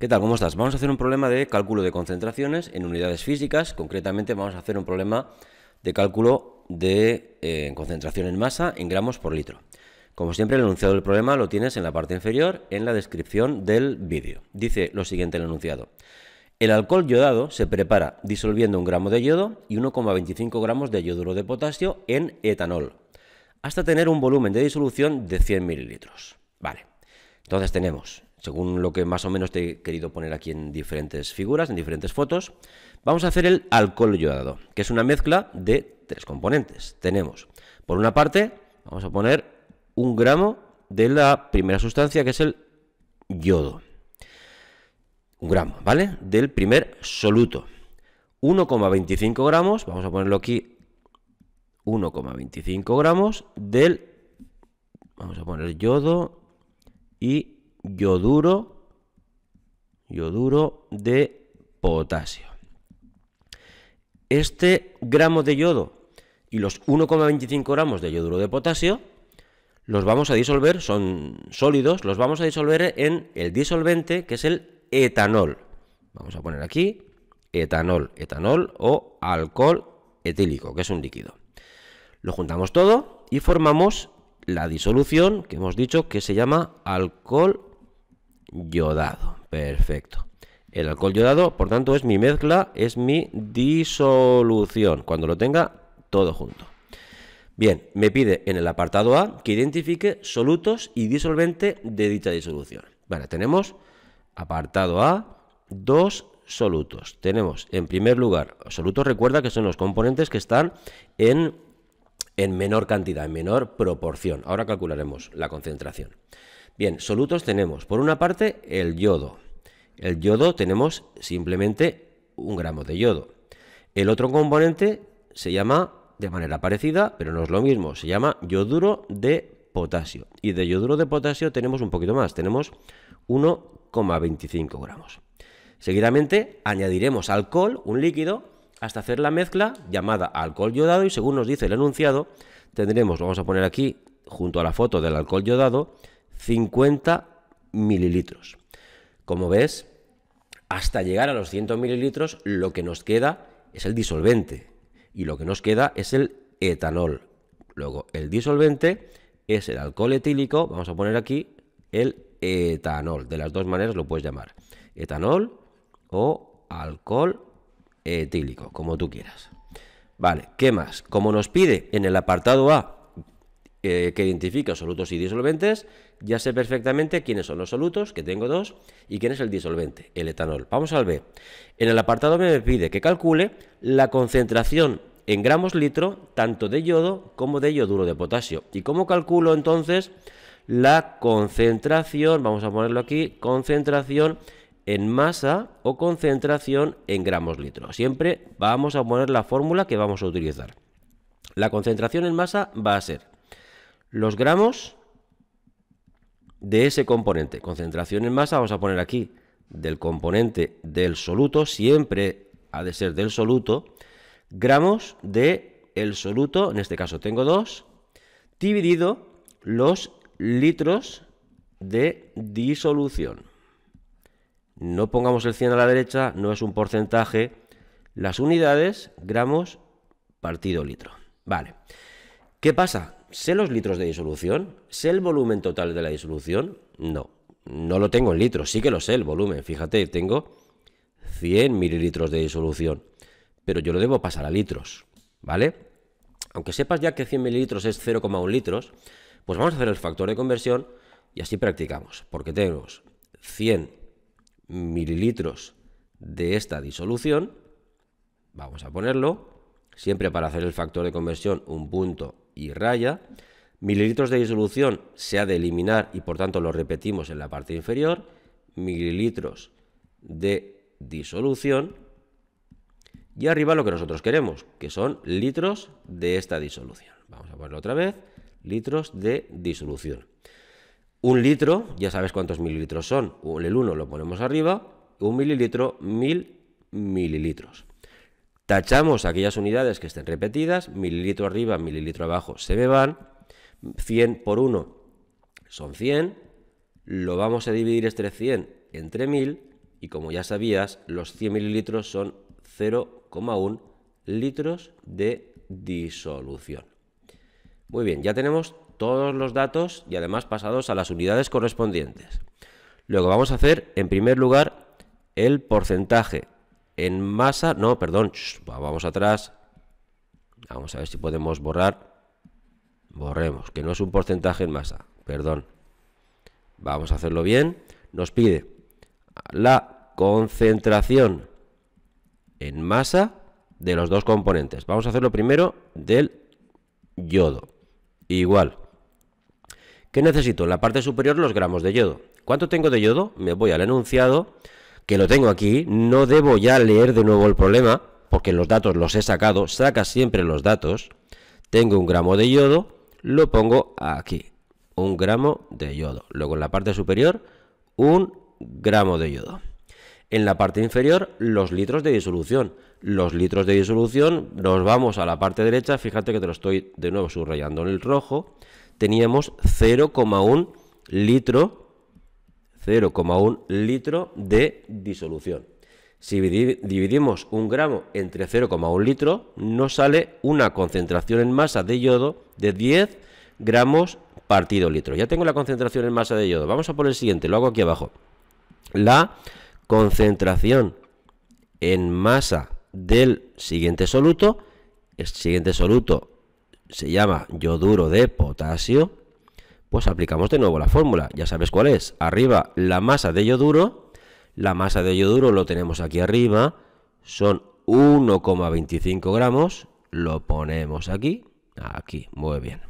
¿Qué tal? ¿Cómo estás? Vamos a hacer un problema de cálculo de concentraciones en unidades físicas. Concretamente vamos a hacer un problema de cálculo de eh, concentración en masa en gramos por litro. Como siempre, el enunciado del problema lo tienes en la parte inferior, en la descripción del vídeo. Dice lo siguiente el enunciado. El alcohol yodado se prepara disolviendo un gramo de yodo y 1,25 gramos de yoduro de potasio en etanol, hasta tener un volumen de disolución de 100 mililitros. Vale, entonces tenemos según lo que más o menos te he querido poner aquí en diferentes figuras, en diferentes fotos, vamos a hacer el alcohol yodado, que es una mezcla de tres componentes. Tenemos, por una parte, vamos a poner un gramo de la primera sustancia, que es el yodo. Un gramo, ¿vale? Del primer soluto. 1,25 gramos, vamos a ponerlo aquí, 1,25 gramos del, vamos a poner yodo y yoduro, yoduro de potasio. Este gramo de yodo y los 1,25 gramos de yoduro de potasio los vamos a disolver, son sólidos, los vamos a disolver en el disolvente que es el etanol. Vamos a poner aquí etanol, etanol o alcohol etílico, que es un líquido. Lo juntamos todo y formamos la disolución que hemos dicho que se llama alcohol yodado. Perfecto. El alcohol yodado, por tanto, es mi mezcla, es mi disolución. Cuando lo tenga, todo junto. Bien, me pide en el apartado A que identifique solutos y disolvente de dicha disolución. Vale, tenemos apartado A, dos solutos. Tenemos, en primer lugar, solutos recuerda que son los componentes que están en, en menor cantidad, en menor proporción. Ahora calcularemos la concentración. Bien, solutos tenemos, por una parte, el yodo. El yodo tenemos simplemente un gramo de yodo. El otro componente se llama de manera parecida, pero no es lo mismo, se llama yoduro de potasio. Y de yoduro de potasio tenemos un poquito más, tenemos 1,25 gramos. Seguidamente añadiremos alcohol, un líquido, hasta hacer la mezcla llamada alcohol yodado y según nos dice el enunciado, tendremos, lo vamos a poner aquí junto a la foto del alcohol yodado, 50 mililitros. Como ves, hasta llegar a los 100 mililitros lo que nos queda es el disolvente y lo que nos queda es el etanol. Luego, el disolvente es el alcohol etílico, vamos a poner aquí el etanol, de las dos maneras lo puedes llamar, etanol o alcohol etílico, como tú quieras. Vale, ¿qué más? Como nos pide en el apartado A, eh, que identifica solutos y disolventes, ya sé perfectamente quiénes son los solutos, que tengo dos, y quién es el disolvente, el etanol. Vamos al B. En el apartado me pide que calcule la concentración en gramos litro tanto de yodo como de yoduro de potasio. ¿Y cómo calculo entonces la concentración? Vamos a ponerlo aquí, concentración en masa o concentración en gramos litro. Siempre vamos a poner la fórmula que vamos a utilizar. La concentración en masa va a ser los gramos de ese componente. Concentración en masa, vamos a poner aquí, del componente del soluto, siempre ha de ser del soluto, gramos de el soluto, en este caso tengo dos, dividido los litros de disolución. No pongamos el 100 a la derecha, no es un porcentaje. Las unidades, gramos partido litro. Vale. ¿Qué pasa? ¿Sé los litros de disolución? ¿Sé el volumen total de la disolución? No, no lo tengo en litros, sí que lo sé el volumen. Fíjate, tengo 100 mililitros de disolución, pero yo lo debo pasar a litros, ¿vale? Aunque sepas ya que 100 mililitros es 0,1 litros, pues vamos a hacer el factor de conversión y así practicamos, porque tenemos 100 mililitros de esta disolución, vamos a ponerlo, siempre para hacer el factor de conversión un punto y raya. Mililitros de disolución se ha de eliminar y por tanto lo repetimos en la parte inferior. Mililitros de disolución. Y arriba lo que nosotros queremos, que son litros de esta disolución. Vamos a ponerlo otra vez. Litros de disolución. Un litro, ya sabes cuántos mililitros son. El 1 lo ponemos arriba. Un mililitro, mil mililitros. Tachamos aquellas unidades que estén repetidas, mililitro arriba, mililitro abajo se me van, 100 por 1 son 100, lo vamos a dividir este 100 entre 1000 y como ya sabías, los 100 mililitros son 0,1 litros de disolución. Muy bien, ya tenemos todos los datos y además pasados a las unidades correspondientes. Luego vamos a hacer, en primer lugar, el porcentaje en masa. No, perdón, vamos atrás. Vamos a ver si podemos borrar. Borremos, que no es un porcentaje en masa, perdón. Vamos a hacerlo bien. Nos pide la concentración en masa de los dos componentes. Vamos a hacerlo primero del yodo. Igual. ¿Qué necesito? En la parte superior los gramos de yodo. ¿Cuánto tengo de yodo? Me voy al enunciado que lo tengo aquí, no debo ya leer de nuevo el problema, porque los datos los he sacado, saca siempre los datos, tengo un gramo de yodo, lo pongo aquí, un gramo de yodo, luego en la parte superior, un gramo de yodo. En la parte inferior, los litros de disolución. Los litros de disolución, nos vamos a la parte derecha, fíjate que te lo estoy de nuevo subrayando en el rojo, teníamos 0,1 litro 0,1 litro de disolución. Si dividimos un gramo entre 0,1 litro, nos sale una concentración en masa de yodo de 10 gramos partido litro. Ya tengo la concentración en masa de yodo. Vamos a por el siguiente, lo hago aquí abajo. La concentración en masa del siguiente soluto, el siguiente soluto se llama yoduro de potasio, pues aplicamos de nuevo la fórmula. Ya sabes cuál es. Arriba la masa de yoduro. La masa de yoduro lo tenemos aquí arriba. Son 1,25 gramos. Lo ponemos aquí. Aquí, muy bien.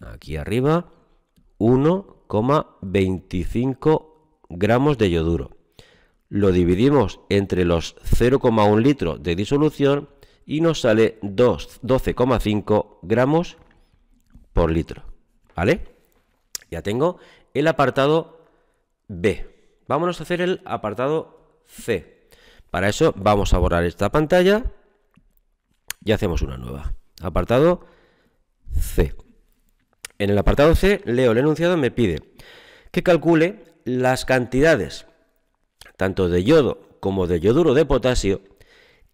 Aquí arriba. 1,25 gramos de yoduro. Lo dividimos entre los 0,1 litro de disolución y nos sale 12,5 gramos por litro. ¿Vale? Ya tengo el apartado B. Vámonos a hacer el apartado C. Para eso vamos a borrar esta pantalla y hacemos una nueva. Apartado C. En el apartado C, leo el enunciado, me pide que calcule las cantidades tanto de yodo como de yoduro de potasio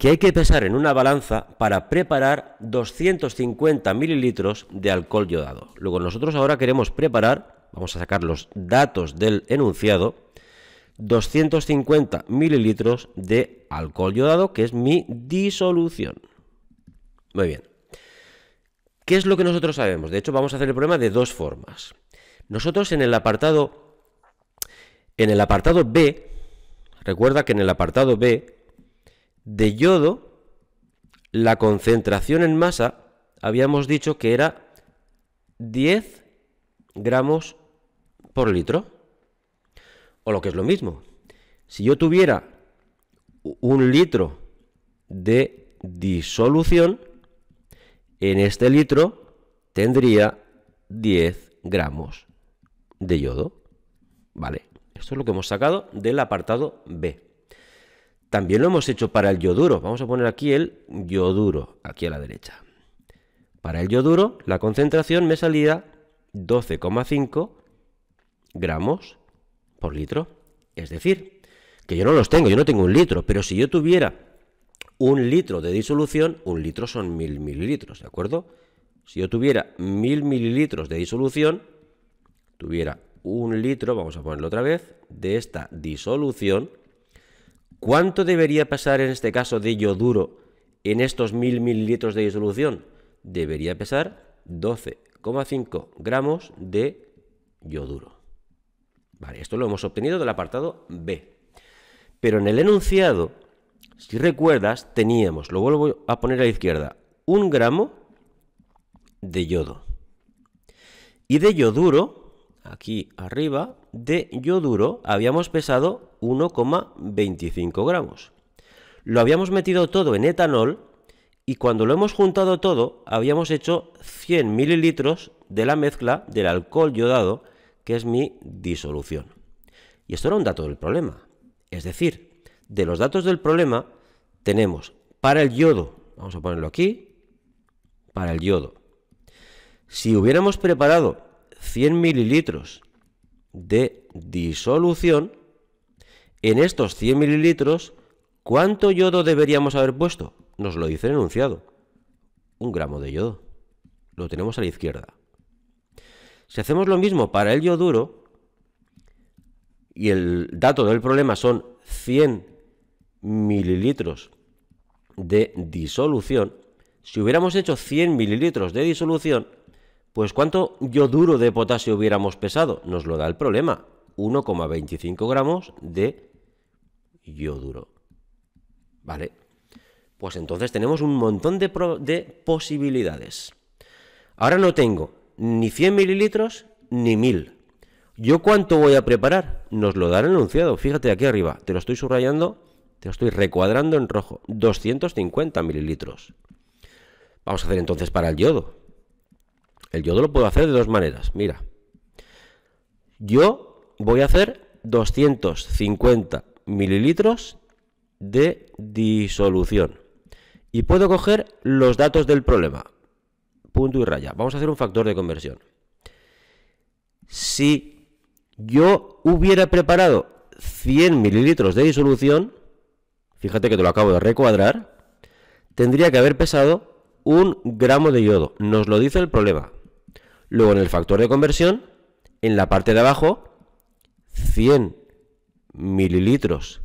que hay que pesar en una balanza para preparar 250 mililitros de alcohol yodado. Luego nosotros ahora queremos preparar, vamos a sacar los datos del enunciado, 250 mililitros de alcohol yodado, que es mi disolución. Muy bien. ¿Qué es lo que nosotros sabemos? De hecho, vamos a hacer el problema de dos formas. Nosotros en el apartado, en el apartado B, recuerda que en el apartado B de yodo, la concentración en masa habíamos dicho que era 10 gramos por litro. O lo que es lo mismo, si yo tuviera un litro de disolución, en este litro tendría 10 gramos de yodo. ¿Vale? Esto es lo que hemos sacado del apartado B. También lo hemos hecho para el yoduro. Vamos a poner aquí el yoduro, aquí a la derecha. Para el yoduro, la concentración me salía 12,5 gramos por litro. Es decir, que yo no los tengo, yo no tengo un litro, pero si yo tuviera un litro de disolución, un litro son mil mililitros, ¿de acuerdo? Si yo tuviera mil mililitros de disolución, tuviera un litro, vamos a ponerlo otra vez, de esta disolución, ¿Cuánto debería pesar, en este caso de yoduro en estos 1000 mililitros de disolución? Debería pesar 12,5 gramos de yoduro. Vale, esto lo hemos obtenido del apartado B. Pero en el enunciado, si recuerdas, teníamos, lo vuelvo a poner a la izquierda, un gramo de yodo. Y de yoduro, aquí arriba, de yoduro habíamos pesado 1,25 gramos. Lo habíamos metido todo en etanol y cuando lo hemos juntado todo habíamos hecho 100 mililitros de la mezcla del alcohol yodado, que es mi disolución. Y esto era un dato del problema. Es decir, de los datos del problema tenemos para el yodo, vamos a ponerlo aquí, para el yodo. Si hubiéramos preparado 100 mililitros de disolución, en estos 100 mililitros, ¿cuánto yodo deberíamos haber puesto? Nos lo dice el enunciado. Un gramo de yodo. Lo tenemos a la izquierda. Si hacemos lo mismo para el yoduro, y el dato del problema son 100 mililitros de disolución, si hubiéramos hecho 100 mililitros de disolución, pues ¿cuánto yoduro de potasio hubiéramos pesado? Nos lo da el problema. 1,25 gramos de yoduro. ¿Vale? Pues entonces tenemos un montón de, posibilidades. Ahora no tengo ni 100 mililitros ni 1000. ¿Yo cuánto voy a preparar? Nos lo el enunciado. Fíjate aquí arriba. Te lo estoy subrayando, te lo estoy recuadrando en rojo. 250 mililitros. Vamos a hacer entonces para el yodo. El yodo lo puedo hacer de dos maneras. Mira. Yo voy a hacer 250 mililitros de disolución. Y puedo coger los datos del problema. Punto y raya. Vamos a hacer un factor de conversión. Si yo hubiera preparado 100 mililitros de disolución, fíjate que te lo acabo de recuadrar, tendría que haber pesado un gramo de yodo. Nos lo dice el problema. Luego en el factor de conversión, en la parte de abajo, 100 mililitros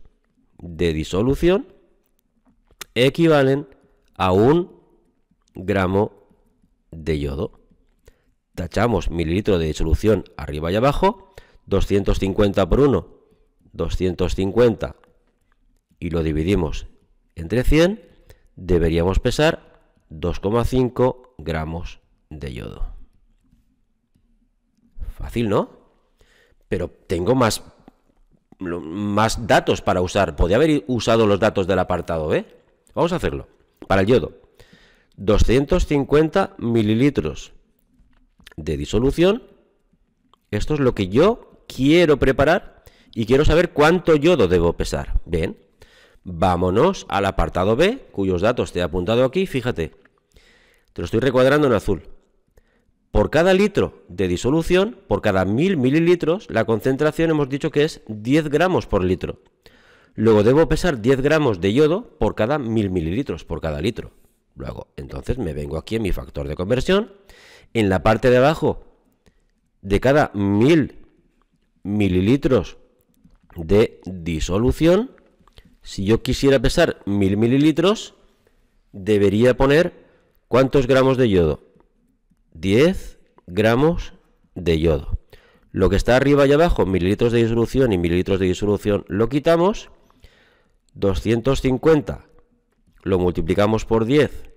de disolución equivalen a un gramo de yodo. Tachamos mililitro de disolución arriba y abajo, 250 por 1, 250, y lo dividimos entre 100, deberíamos pesar 2,5 gramos de yodo. Fácil, ¿no? Pero tengo más más datos para usar. Podría haber usado los datos del apartado B. Vamos a hacerlo. Para el yodo. 250 mililitros de disolución. Esto es lo que yo quiero preparar y quiero saber cuánto yodo debo pesar. Bien, vámonos al apartado B, cuyos datos te he apuntado aquí. Fíjate, te lo estoy recuadrando en azul. Por cada litro de disolución, por cada mil mililitros, la concentración hemos dicho que es 10 gramos por litro. Luego debo pesar 10 gramos de yodo por cada mil mililitros, por cada litro. Luego, entonces me vengo aquí a mi factor de conversión. En la parte de abajo, de cada mil mililitros de disolución, si yo quisiera pesar mil mililitros, debería poner cuántos gramos de yodo. 10 gramos de yodo. Lo que está arriba y abajo, mililitros de disolución y mililitros de disolución, lo quitamos. 250 lo multiplicamos por 10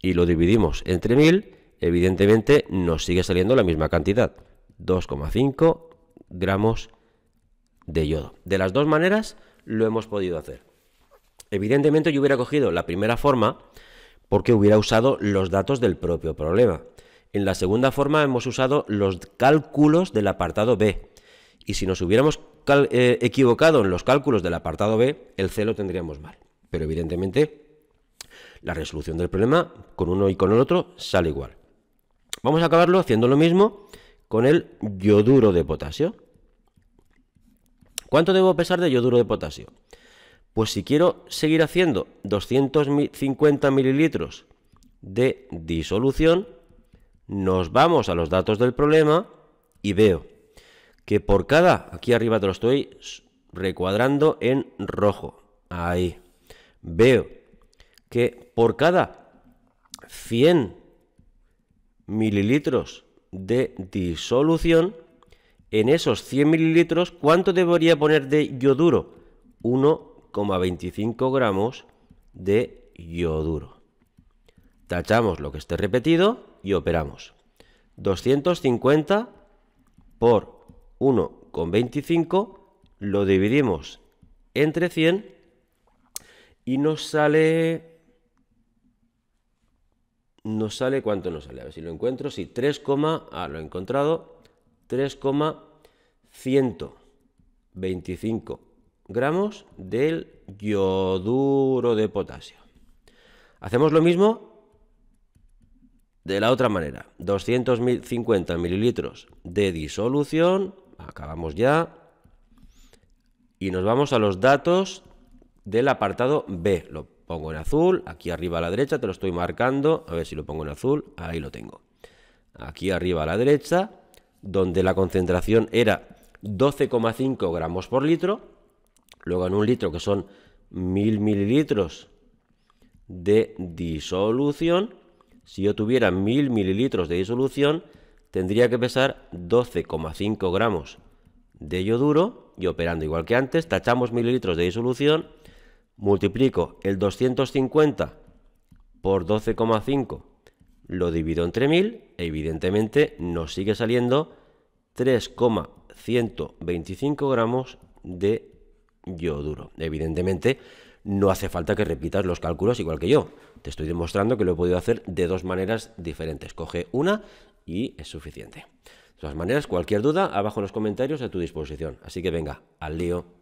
y lo dividimos entre 1000, evidentemente nos sigue saliendo la misma cantidad, 2,5 gramos de yodo. De las dos maneras lo hemos podido hacer. Evidentemente yo hubiera cogido la primera forma porque hubiera usado los datos del propio problema. En la segunda forma hemos usado los cálculos del apartado B. Y si nos hubiéramos eh, equivocado en los cálculos del apartado B, el C lo tendríamos mal. Pero evidentemente la resolución del problema con uno y con el otro sale igual. Vamos a acabarlo haciendo lo mismo con el yoduro de potasio. ¿Cuánto debo pesar de yoduro de potasio? Pues si quiero seguir haciendo 250 mililitros de disolución, nos vamos a los datos del problema y veo que por cada, aquí arriba te lo estoy recuadrando en rojo, ahí, veo que por cada 100 mililitros de disolución, en esos 100 mililitros, ¿cuánto debería poner de yoduro? 1,25 gramos de yoduro. Tachamos lo que esté repetido y operamos. 250 por 1,25 lo dividimos entre 100 y nos sale... ¿Nos sale cuánto nos sale? A ver si lo encuentro. Sí, 3, ah, lo he encontrado. 3,125 gramos del yoduro de potasio. Hacemos lo mismo de la otra manera, 250 mililitros de disolución, acabamos ya, y nos vamos a los datos del apartado B. Lo pongo en azul, aquí arriba a la derecha, te lo estoy marcando, a ver si lo pongo en azul, ahí lo tengo. Aquí arriba a la derecha, donde la concentración era 12,5 gramos por litro, luego en un litro que son 1000 mililitros de disolución, si yo tuviera 1000 mililitros de disolución, tendría que pesar 12,5 gramos de yoduro y operando igual que antes, tachamos mililitros de disolución, multiplico el 250 por 12,5, lo divido entre 1000, evidentemente nos sigue saliendo 3,125 gramos de yoduro. Evidentemente, no hace falta que repitas los cálculos igual que yo. Te estoy demostrando que lo he podido hacer de dos maneras diferentes. Coge una y es suficiente. De todas maneras, cualquier duda, abajo en los comentarios a tu disposición. Así que venga, al lío.